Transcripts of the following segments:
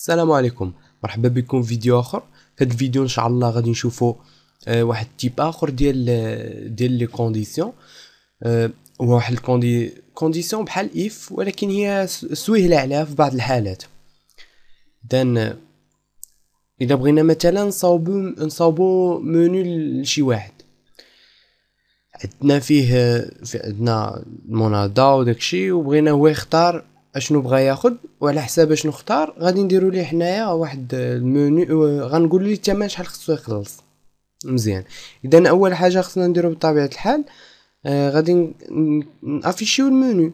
السلام عليكم مرحبا بكم في فيديو اخر في هذا الفيديو ان شاء الله غادي نشوفوا آه واحد التيب اخر ديال آه، ديال لي كونديسيون آه واحد الكوندي كونديسيون بحال اف ولكن هي سويهله عليها في بعض الحالات اذا اذا بغينا مثلا نصاوبو نصاوبو منو لشي واحد عندنا فيه آه، في عندنا المناضة وداكشي وبغينا هو يختار اشنو بغا ياخد وعلى حساب اشنو اختار غادي نديرو ليه حنايا واحد المنيو غنقول ليه الثمن شحال خصو يخلص مزيان اذا اول حاجه خصنا نديرو بطبيعه الحال آه غادي نافيشيو المنيو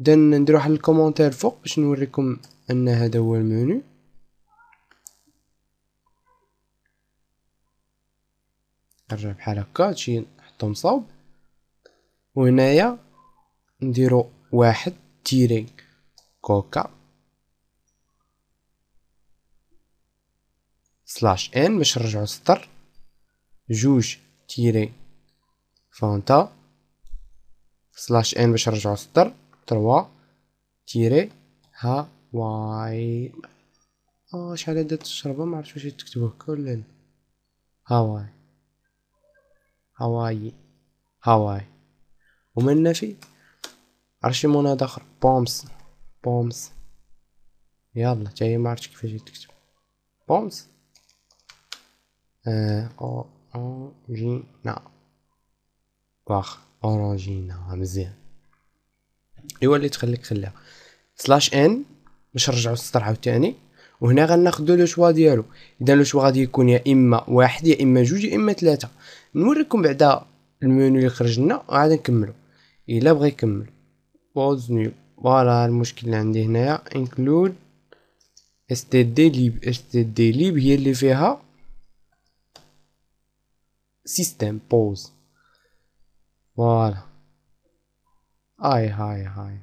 اذا نديرو واحد الكومونتير فوق باش نوريكم ان هذا هو المنيو نرجع بحال هكا هادشي نحطو مصاوب وهنايا نديرو واحد تيريك كوكا سلاش ان باش نرجعو السطر جوج تيري فانتا سلاش ان باش نرجعو السطر تروا تيري هاواي اه شحال هادا الشربة معرفتش واش تكتبو هكا ولا لا هاواي هاواي هاواي ومن النفي عرفت مونا مناد اخر بومس بومز يلا جاي ما عرفتش كيفاش تكتب بومز جي نا واخ اورانجينا مزيان ايوا اللي تخليك خليها سلاش ان باش نرجعو السطر عاوتاني وهنا غناخدو لو شوا ديالو اذا لو شوا غادي يكون يا اما واحد يا اما جوج يا اما ثلاثه نوريكم بعدا المنيو اللي خرج لنا وعاد نكملو الا بغى يكمل بوز نيو فوالا المشكل اللي عندي هنايا انكلود دي ليب تي دي ليب هي اللي فيها سيستم بوز فوالا هاي هاي هاي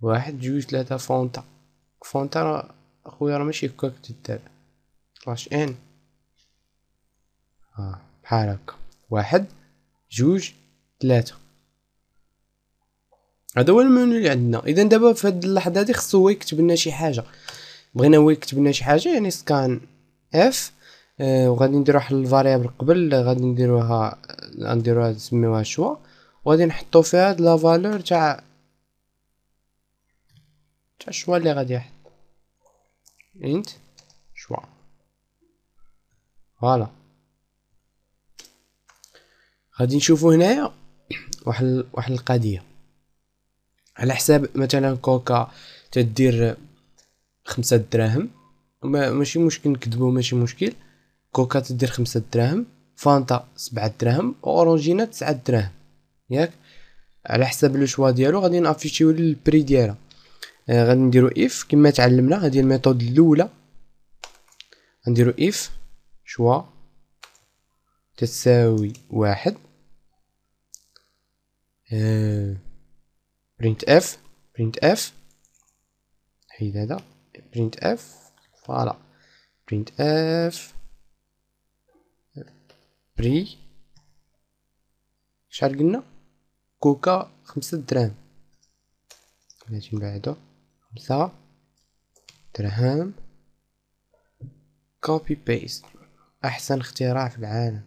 واحد جوج ثلاثة فونتا فونتا راه اخويا راه ماشي هكاك تدار سلاش ان ها آه. بحال هكا واحد جوج ثلاثة هذا هو المنيو اللي عندنا اذا دابا في هاد اللحظه هادي خصو هو يكتب لنا شي حاجه بغينا هو يكتب لنا شي حاجه يعني سكان اف آه وغادي نديرو واحد الفاريابل قبل غادي نديروها آه، نديروها نسميوها شوا وغادي نحطو فيها هاد لا فالور تاع تاع شوا اللي غادي يحط انت شوا فوالا غادي نشوفو هنايا واحد واحد القضيه على حساب مثلا كوكا تدير خمسة دراهم ماشي مشكل نكذبو ماشي مشكل كوكا تدير خمسة دراهم فانتا سبعة دراهم اورانجينا تسعة دراهم ياك على حساب لو شوا ديالو غادي نافيشيو البري ديالها آه، غادي نديرو اف كما تعلمنا هذه الميثود الاولى غنديرو اف شوا تساوي واحد آه برنت اف برنت اف حيد هذا برنت اف فوالا برنت اف بري شحال قلنا كوكا خمسة دراهم نجي نبعدو خمسة دراهم كوبي بيست احسن اختراع في العالم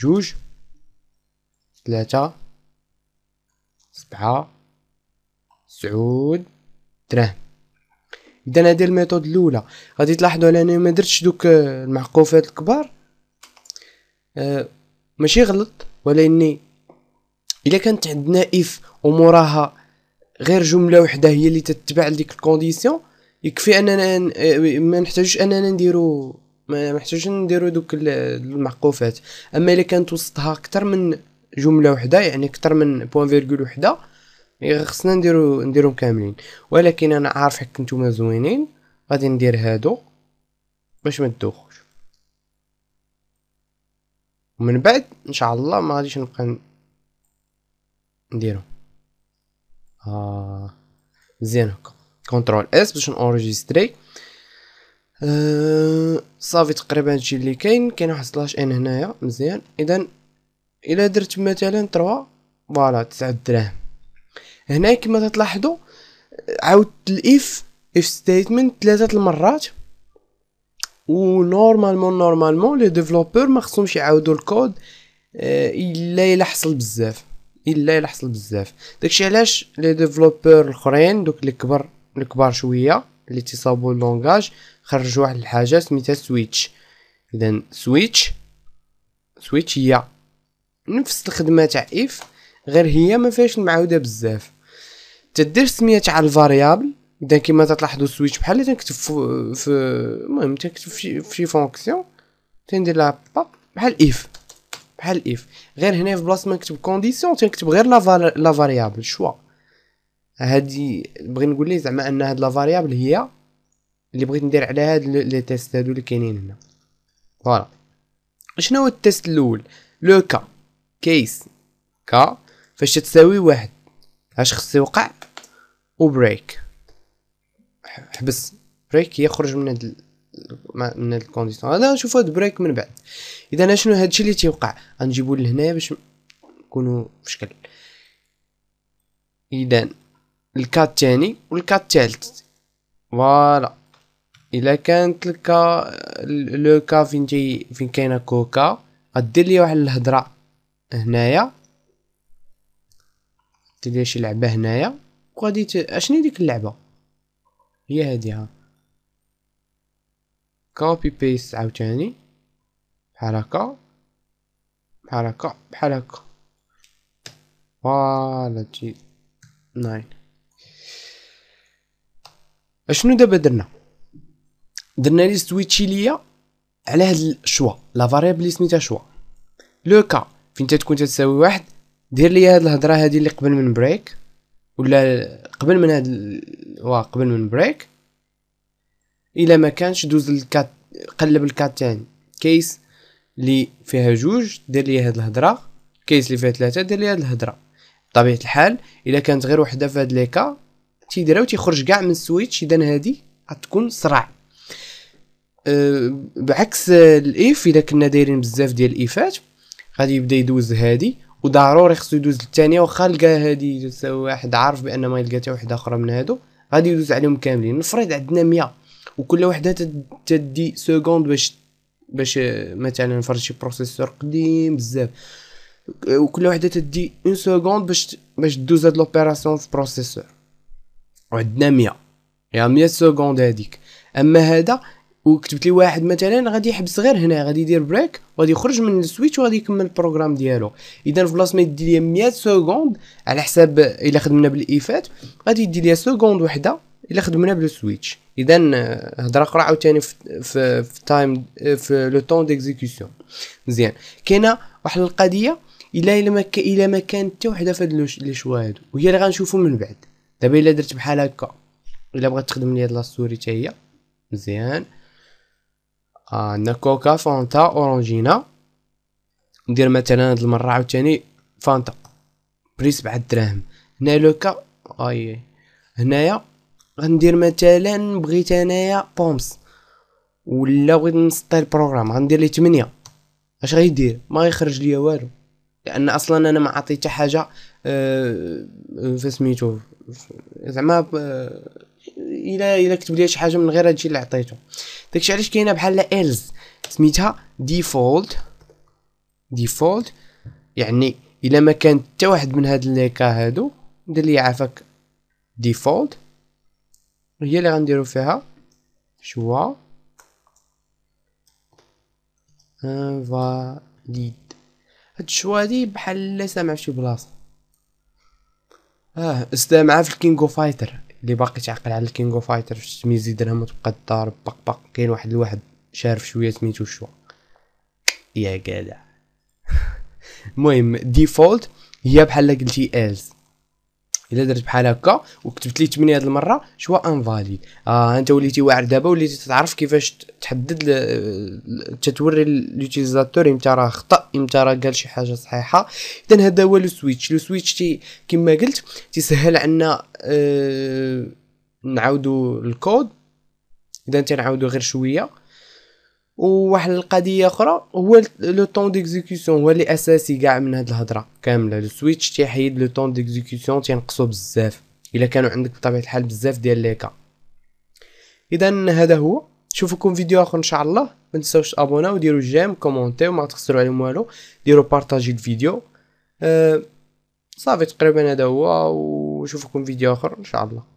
جوج ثلاثة سبعة تسعود دراهم اذا هادي الميثود الاولى غادي تلاحظوا على انني ما درتش دوك آه، المعقوفات الكبار أه ماشي غلط ولكن الا كانت عندنا اف وموراها غير جمله وحده هي اللي تتبع لديك الكونديسيون يكفي اننا آه، ما نحتاجوش اننا نديرو ما نحتاجوش نديرو دوك المعقوفات اما الا كانت وسطها اكثر من جمله وحده يعني اكثر من بوان فيرغول وحده إيه، خصنا نديرو نديرهم كاملين ولكن انا عارف حك نتوما زوينين غادي ندير هادو باش ما تدوخوش ومن بعد ان شاء الله ما غاديش نبقى نديرو اه مزيان هكا كنترول اس باش نونجستري آه، صافي تقريبا هادشي اللي كاين كاين واحد سلاش ان هنايا مزيان اذا الا درت مثلا 3 فوالا 9 دراهم هنا كما تلاحظوا عاودت الاف اف ستيتمنت ثلاثه المرات و نورمالمون نورمالمون لي ديفلوبور ما خصهمش يعاودوا الكود آه، الا الا حصل بزاف الا الا حصل بزاف داكشي علاش لي ديفلوبور الاخرين دوك اللي كبر الكبار شويه اللي تيصاوبوا اللونغاج خرجوا واحد الحاجه سميتها سويتش اذا سويتش سويتش هي نفس الخدمه تاع اف غير هي ما فيهاش المعاودة بزاف تدير السميه تاع الفاريابل اذا كيما تلاحظوا السويتش بحال اللي تنكتب في المهم تنكتب في شي فونكسيون تندير لها با بحال اف بحال اف غير هنا في بلاصه ما نكتب كونديسيون تنكتب غير لا فاريابل شوا هادي بغي نقول ليه زعما ان هاد لا فاريابل هي اللي بغيت ندير على هاد لي تيست هادو اللي كاينين هنا فوالا شنو هو التيست الاول لو كا كيس كا فاش تساوي واحد اش خص يوقع و بريك حبس بريك يخرج من هاد من هاد الكونديسيون انا نشوفو هاد بريك من بعد اذا شنو هادشي اللي تيوقع غنجيبو لهنا باش نكونو في شكل اذا الكات الثاني والكات الثالث فوالا الا كانت الكا لو كا فين جاي فين كاينه كوكا غدير لي واحد الهضره هنايا تلقى شي لعبة هنايا وغادي ت... اشني ديك اللعبة هي هادي ها كوبي بيست عاوتاني بحال هكا بحال هكا بحال هكا فوالا تجي ناين اشنو دابا درنا درنا لي سويتشي ليا على هاد الشوا لا فاريابل لي سميتها شوا لو كا فين تتكون تتساوي واحد دير لي هاد الهضره هادي اللي قبل من بريك ولا قبل من هاد ال... وا قبل من بريك الا ما كانش دوز الكات قلب الكات تاني كيس اللي فيها جوج دير لي هاد الهضره كيس اللي فيها ثلاثه دير لي هاد الهضره بطبيعه الحال الا كانت غير وحده في هاد ليكا تيديرها وتيخرج كاع من السويتش اذا هادي غتكون صرع أه بعكس الايف الا كنا دايرين بزاف ديال الايفات غادي يبدا يدوز هادي وضروري خصو يدوز الثانيه واخا لقى هادي واحد عارف بان ما يلقى حتى واحده اخرى من هادو غادي يدوز عليهم كاملين نفرض عندنا 100 وكل وحده تدي سكوند باش باش مثلا نفرض شي بروسيسور قديم بزاف وكل وحده تدي اون سكوند باش باش دوز هاد لوبيراسيون في بروسيسور وعندنا 100 يا 100 سكوند هاديك اما هذا وكتبت لي واحد مثلا غادي يحبس غير هنا غادي يدير بريك وغادي يخرج من السويتش وغادي يكمل البروغرام ديالو اذا في بلاصه ما يدي لي 100 سكوند على حساب الا خدمنا بالايفات غادي يدي لي سكوند وحده الا خدمنا بالسويتش اذا آه، هضره اخرى عاوتاني في في تايم في لو طون ديكزيكوسيون مزيان كاينه واحد القضيه الا الا ما الا ما كان حتى وحده في هاد لي شوا هادو وهي اللي غنشوفو من بعد دابا الا درت بحال هكا الا بغات تخدم لي هاد لا ستوري حتى هي مزيان عندنا آه، كوكا فانتا اورانجينا ندير مثلا هاد المره عاوتاني فانتا بري سبعة دراهم هنا لوكا اي هنايا غندير مثلا بغيت انايا بومس ولا بغيت نسطي البروغرام غندير ليه تمنية اش غيدير ما يخرج ليا والو لان اصلا انا ما عطيت حاجه أه... آه، سميتو زعما آه، الا الا كتب لي شي حاجه من غير هادشي اللي عطيته داكشي علاش كاينه بحال ايلز سميتها ديفولت ديفولت يعني الا ما كان حتى واحد من هاد لي كا هادو ندير لي عافاك ديفولت هي اللي غنديرو فيها شوا انفاليد هاد الشوا هادي بحال لا سامع في شي بلاصه اه استمع في الكينغو فايتر اللي باقي تعقل على الكينغ اوف فايتر تسمي زيد لهم وتبقى تضارب بق بق كاين واحد الواحد شارف شويه سميتو شوا يا كالع المهم ديفولت هي بحال قلتي الز الا درت بحال هكا وكتبت لي 8 هاد المره شوا انفاليد اه انت وليتي واعر دابا وليتي تعرف كيفاش تحدد تتوري لوتيزاتور امتى راه خطا امتى راه قال شي حاجه صحيحه اذا هذا هو لو سويتش لو سويتش تي كما قلت تيسهل عنا آه نعاودو الكود اذا تنعاودو غير شويه وواحد القضيه اخرى هو لو طون ديكزيكسيون هو اللي اساسي كاع من هاد الهضره كامله السويتش تيحيد لو طون ديكزيكسيون تينقصو بزاف الا كانوا عندك بطبيعه الحال بزاف ديال ليكا اذا هذا هو نشوفكم فيديو اخر ان شاء الله ما تنساوش ابونا وديروا جيم كومونتي وما تخسروا عليهم والو ديروا بارطاجي الفيديو أه صافي تقريبا هذا هو وشوفكم فيديو اخر ان شاء الله